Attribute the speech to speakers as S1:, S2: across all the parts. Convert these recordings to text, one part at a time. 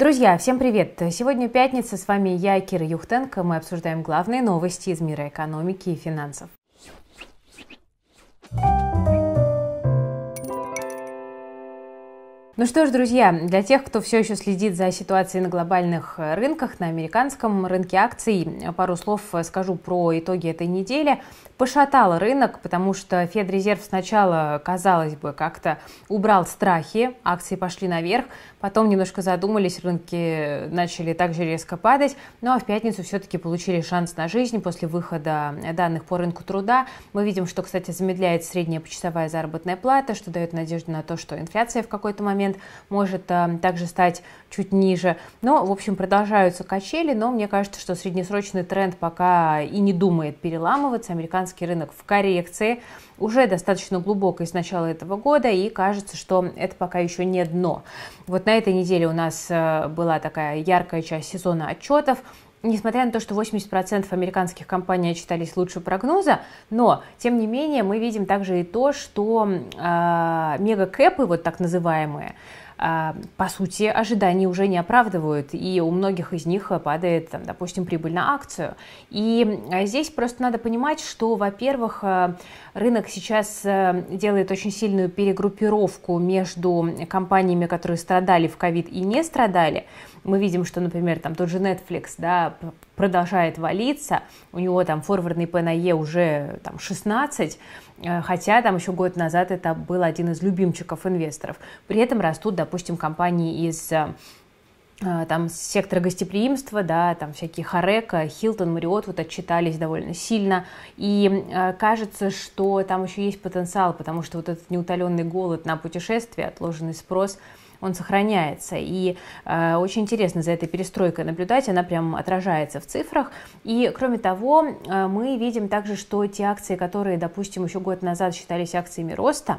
S1: Друзья, всем привет! Сегодня пятница, с вами я, Кира Юхтенко. Мы обсуждаем главные новости из мира экономики и финансов. Ну что ж, друзья, для тех, кто все еще следит за ситуацией на глобальных э, рынках, на американском рынке акций, э, пару слов э, скажу про итоги этой недели. Пошатал рынок, потому что Федрезерв сначала, казалось бы, как-то убрал страхи, акции пошли наверх, потом немножко задумались, рынки начали также резко падать, ну а в пятницу все-таки получили шанс на жизнь после выхода данных по рынку труда. Мы видим, что, кстати, замедляет средняя почасовая заработная плата, что дает надежду на то, что инфляция в какой-то момент момент может э, также стать чуть ниже. Но, в общем, продолжаются качели, но мне кажется, что среднесрочный тренд пока и не думает переламываться. Американский рынок в коррекции уже достаточно глубокой с начала этого года, и кажется, что это пока еще не дно. Вот на этой неделе у нас э, была такая яркая часть сезона отчетов несмотря на то, что 80% американских компаний отчитались лучше прогноза, но, тем не менее, мы видим также и то, что э, мегакэпы, вот так называемые, а, по сути, ожидания уже не оправдывают, и у многих из них э, падает, там, допустим, прибыль на акцию. И э, здесь просто надо понимать, что, во-первых, э, рынок сейчас делает очень сильную перегруппировку между компаниями, которые страдали в ковид и не страдали. Мы видим, что, например, там тот же Netflix, да, продолжает валиться, у него там форвардный P E уже там 16, Э, хотя там еще год назад это был один из любимчиков инвесторов. При этом растут, допустим, компании из э, э, там сектора гостеприимства, да, там всякие Харека, Хилтон, Мариот вот отчитались довольно сильно, и э, кажется, что там еще есть потенциал, потому что вот этот неутоленный голод на путешествия, отложенный спрос – он сохраняется. И э, очень интересно за этой перестройкой наблюдать, она прям отражается в цифрах. И кроме того, э, мы видим также, что те акции, которые, допустим, еще год назад считались акциями роста,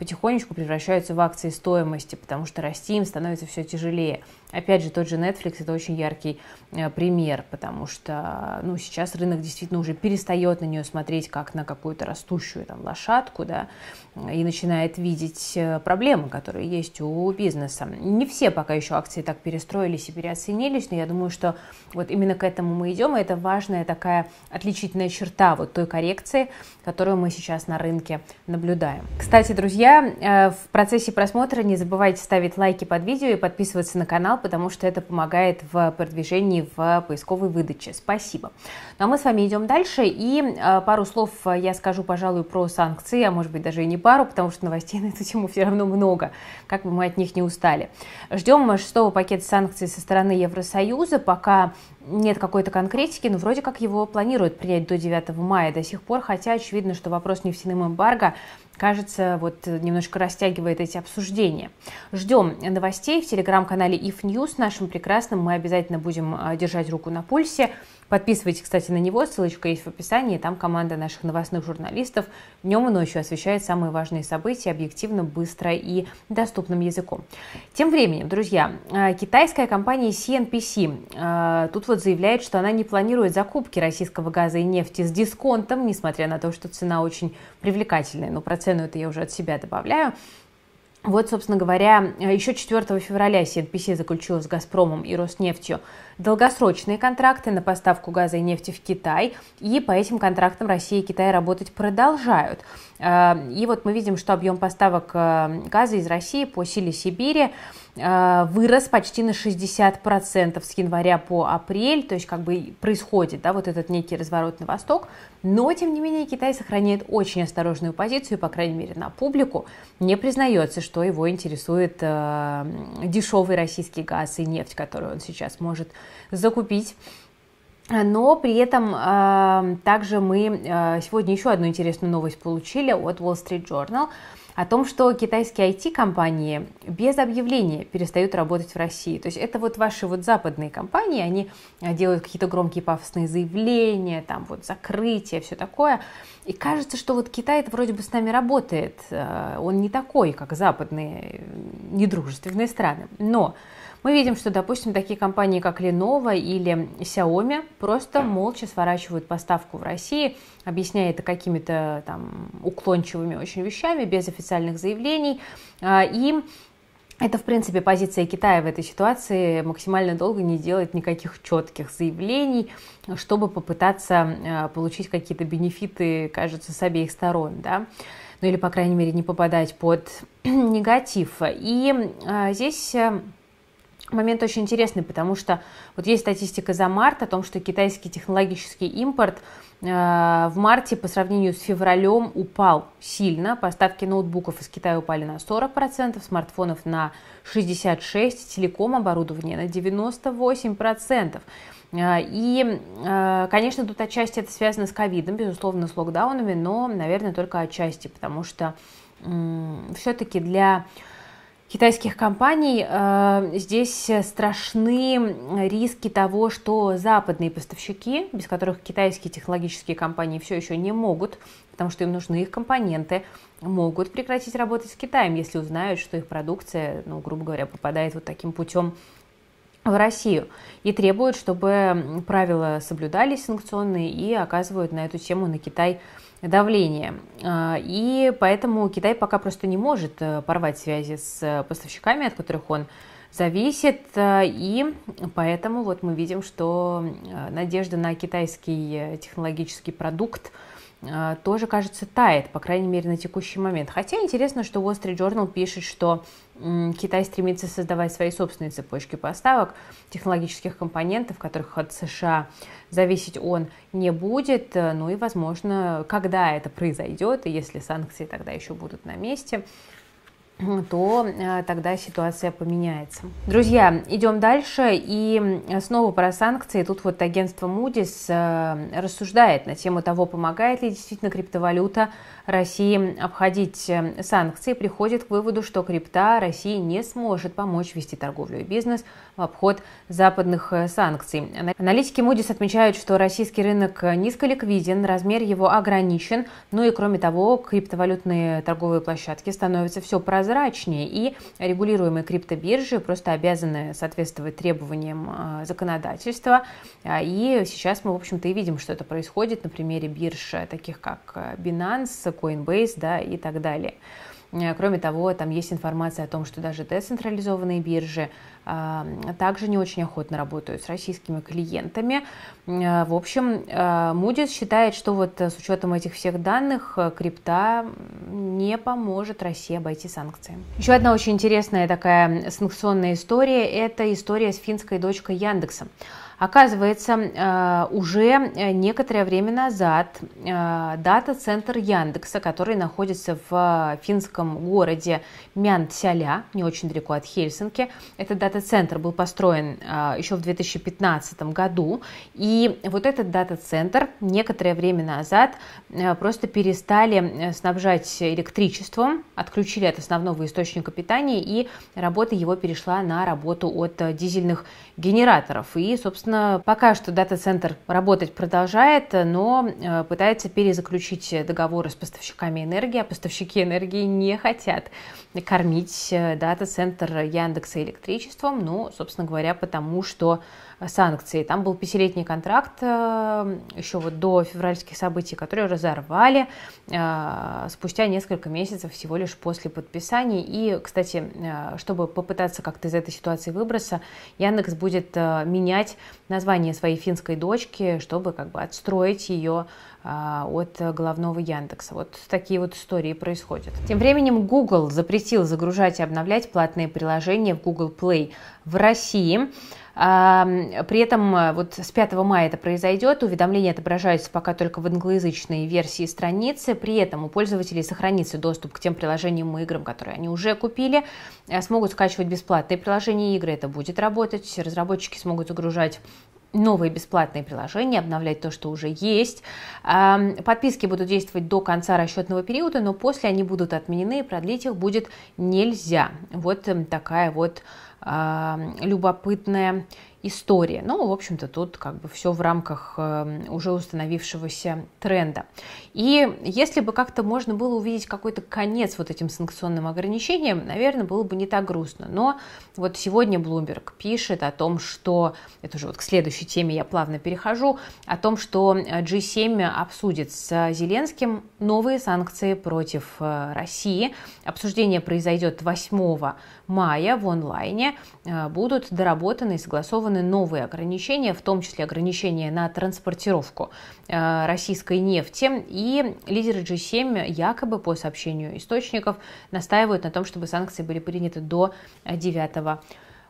S1: потихонечку превращаются в акции стоимости, потому что расти им становится все тяжелее. Опять же, тот же Netflix это очень яркий э, пример, потому что ну, сейчас рынок действительно уже перестает на нее смотреть как на какую-то растущую там, лошадку, да, и начинает видеть э, проблемы, которые есть у бизнеса. Не все пока еще акции так перестроились и переоценились, но я думаю, что вот именно к этому мы идем, и это важная такая отличительная черта вот той коррекции, которую мы сейчас на рынке наблюдаем. Кстати, друзья, друзья, э, в процессе просмотра не забывайте ставить лайки под видео и подписываться на канал, потому что это помогает в продвижении в поисковой выдаче. Спасибо. Ну а мы с вами идем дальше, и э, пару слов я скажу, пожалуй, про санкции, а может быть даже и не пару, потому что новостей на эту тему все равно много, как бы мы от них не устали. Ждем шестого пакета санкций со стороны Евросоюза, пока нет какой-то конкретики, но вроде как его планируют принять до 9 мая до сих пор, хотя очевидно, что вопрос нефтяным эмбарго, кажется, вот немножко растягивает эти обсуждения. Ждем новостей в телеграм-канале If News нашим прекрасным, мы обязательно будем а, держать руку на пульсе. Подписывайтесь, кстати, на него, ссылочка есть в описании, там команда наших новостных журналистов днем и ночью освещает самые важные события объективно, быстро и доступным языком. Тем временем, друзья, а, китайская компания CNPC, а, тут Росфлот заявляет, что она не планирует закупки российского газа и нефти с дисконтом, несмотря на то, что цена очень привлекательная. Но ну, про цену это я уже от себя добавляю. Вот, собственно говоря, э, еще 4 февраля CNPC заключила с «Газпромом» и «Роснефтью» долгосрочные контракты на поставку газа и нефти в Китай, и по этим контрактам Россия и Китай работать продолжают. Э, и вот мы видим, что объем поставок э, газа из России по силе Сибири э, вырос почти на 60% с января по апрель, то есть как бы происходит да, вот этот некий разворот на восток, но тем не менее Китай сохраняет очень осторожную позицию, по крайней мере на публику, не признается, что его интересует э, дешевый российский газ и нефть, которую он сейчас может закупить. Но при этом э, также мы э, сегодня еще одну интересную новость получили от Wall Street Journal о том, что китайские IT-компании без объявления перестают работать в России. То есть это вот ваши вот западные компании, они э, делают какие-то громкие пафосные заявления, там вот закрытие, все такое. И кажется, что вот Китай это вроде бы с нами работает. Э, он не такой, как западные э, недружественные страны. Но мы видим, что, допустим, такие компании, как Lenovo или Xiaomi, просто молча сворачивают поставку в России, объясняя это какими-то там уклончивыми очень вещами, без официальных заявлений. А, и это, в принципе, позиция Китая в этой ситуации максимально долго не делать никаких четких заявлений, чтобы попытаться а, получить какие-то бенефиты, кажется, с обеих сторон, да, ну или, по крайней мере, не попадать под негатив. И а, здесь а, Момент очень интересный, потому что вот есть статистика за март о том, что китайский технологический импорт э, в марте по сравнению с февралем упал сильно. Поставки ноутбуков из Китая упали на 40%, смартфонов на 66%, телеком оборудование на 98%. Э, и, э, конечно, тут отчасти это связано с ковидом, безусловно, с локдаунами, но, наверное, только отчасти, потому что все-таки для китайских компаний, э, здесь э, страшны риски того, что западные поставщики, без которых китайские технологические компании все еще не могут, потому что им нужны их компоненты, могут прекратить работать с Китаем, если узнают, что их продукция, ну, грубо говоря, попадает вот таким путем в Россию и требуют, чтобы правила соблюдались санкционные и оказывают на эту тему на Китай давление. А, и поэтому Китай пока просто не может э, порвать связи с э, поставщиками, от которых он зависит. Э, и поэтому вот мы видим, что надежда на китайский технологический продукт – Э, тоже, кажется, тает, по крайней мере, на текущий момент. Хотя интересно, что Wall Street Journal пишет, что Китай стремится создавать свои собственные цепочки поставок технологических компонентов, которых от США зависеть он не будет. Э, ну и, возможно, когда это произойдет, и если санкции тогда еще будут на месте, то э, тогда ситуация поменяется. Друзья, идем дальше. И снова про санкции. Тут вот агентство Moody's э, рассуждает на тему того, помогает ли действительно криптовалюта России обходить э, санкции. Приходит к выводу, что крипта России не сможет помочь вести торговлю и бизнес в обход западных санкций. Аналитики Moody's отмечают, что российский рынок низколиквиден, размер его ограничен. Ну и кроме того, криптовалютные торговые площадки становятся все прозрачнее прозрачнее, и регулируемые криптобиржи просто обязаны соответствовать требованиям а, законодательства, а, и сейчас мы, в общем-то, и видим, что это происходит на примере бирж, э, таких как э, Binance, Coinbase, да, и так далее. Э, кроме того, там есть информация о том, что даже децентрализованные биржи а, также не очень охотно работают с российскими клиентами. Э, в общем, э, Moody's считает, что вот с учетом этих всех данных крипта не поможет России обойти санкции. Еще одна очень интересная такая санкционная история – это история с финской дочкой Яндекса. Оказывается, э, уже э, некоторое время назад э, дата-центр Яндекса, который находится в финском городе Мянтсяля, не очень далеко от Хельсинки, этот дата-центр был построен еще в 2015 году, и вот этот дата-центр некоторое время назад просто перестали снабжать электричеством, отключили от основного источника питания, и работа его перешла на работу от дизельных генераторов. И, собственно, Собственно, пока что дата-центр работать продолжает, но э, пытается перезаключить договоры с поставщиками энергии, а поставщики энергии не хотят кормить э, дата-центр Яндекса электричеством, ну, собственно говоря, потому что санкции. Там был пятилетний контракт э, еще вот до февральских событий, которые разорвали спустя несколько месяцев всего лишь после подписания. И, кстати, чтобы попытаться как-то из этой ситуации выбраться, Яндекс будет менять название своей финской дочки, чтобы как бы отстроить ее а, от главного Яндекса. Вот такие вот истории происходят. Тем временем Google запретил загружать и обновлять платные приложения в Google Play в России. А, при этом а, вот с 5 мая это произойдет, уведомления отображаются пока только в англоязычной версии страницы, при этом у пользователей сохранится доступ к тем приложениям и играм, которые они уже купили, смогут скачивать бесплатные приложения и игры, это будет работать, разработчики смогут загружать новые бесплатные приложения, обновлять то, что уже есть. Подписки будут действовать до конца расчетного периода, но после они будут отменены и продлить их будет нельзя. Вот эм, такая вот любопытная история. Ну, в общем-то, тут как бы все в рамках эм, уже установившегося тренда. И если бы как-то можно было увидеть какой-то конец вот этим санкционным ограничениям, наверное, было бы не так грустно. Но вот сегодня Bloomberg пишет о том, что, это уже вот к следующей теме я плавно перехожу, о том, что э, G7 обсудит с Зеленским новые санкции против э, России. Обсуждение произойдет 8 мая в онлайне. Э, будут доработаны и согласованы опубликованы новые ограничения, в том числе ограничения на транспортировку э, российской нефти. И лидеры G7 якобы, по сообщению источников, настаивают на том, чтобы санкции были приняты до 9 э,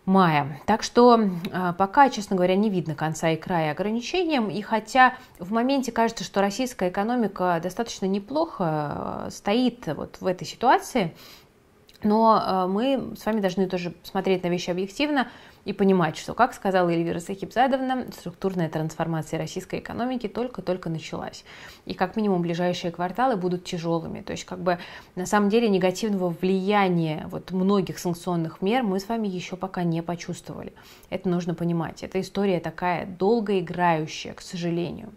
S1: мая. Так что э, пока, честно говоря, не видно конца и края ограничениям. И хотя в моменте кажется, что российская экономика достаточно неплохо стоит вот в этой ситуации, но э, мы с вами должны тоже смотреть на вещи объективно и понимать, что, как сказала Эльвира Сахибзадовна, структурная трансформация российской экономики только-только началась. И как минимум ближайшие кварталы будут тяжелыми. То есть как бы на самом деле негативного влияния вот многих санкционных мер мы с вами еще пока не почувствовали. Это нужно понимать. Эта история такая долгоиграющая, к сожалению.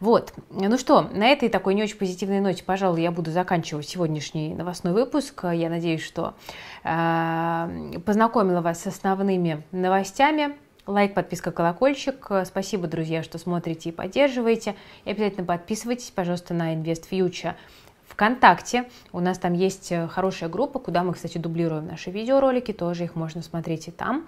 S1: Вот, ну что, на этой такой не очень позитивной ноте, пожалуй, я буду заканчивать сегодняшний новостной выпуск. Я надеюсь, что э, познакомила вас с основными новостями. Лайк, подписка, колокольчик. Спасибо, друзья, что смотрите и поддерживаете. И обязательно подписывайтесь, пожалуйста, на Invest Future ВКонтакте. У нас там есть э, хорошая группа, куда мы, кстати, дублируем наши видеоролики, тоже их можно смотреть и там.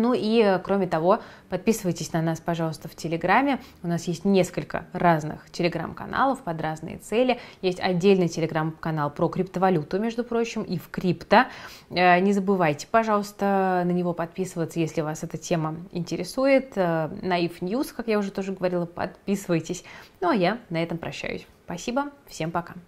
S1: Ну и, кроме того, подписывайтесь на нас, пожалуйста, в Телеграме. У нас есть несколько разных Телеграм-каналов под разные цели. Есть отдельный Телеграм-канал про криптовалюту, между прочим, и в крипто. Э, не забывайте, пожалуйста, на него подписываться, если вас эта тема интересует. Э, Наив Ньюс, как я уже тоже говорила, подписывайтесь. Ну а я на этом прощаюсь. Спасибо, всем пока.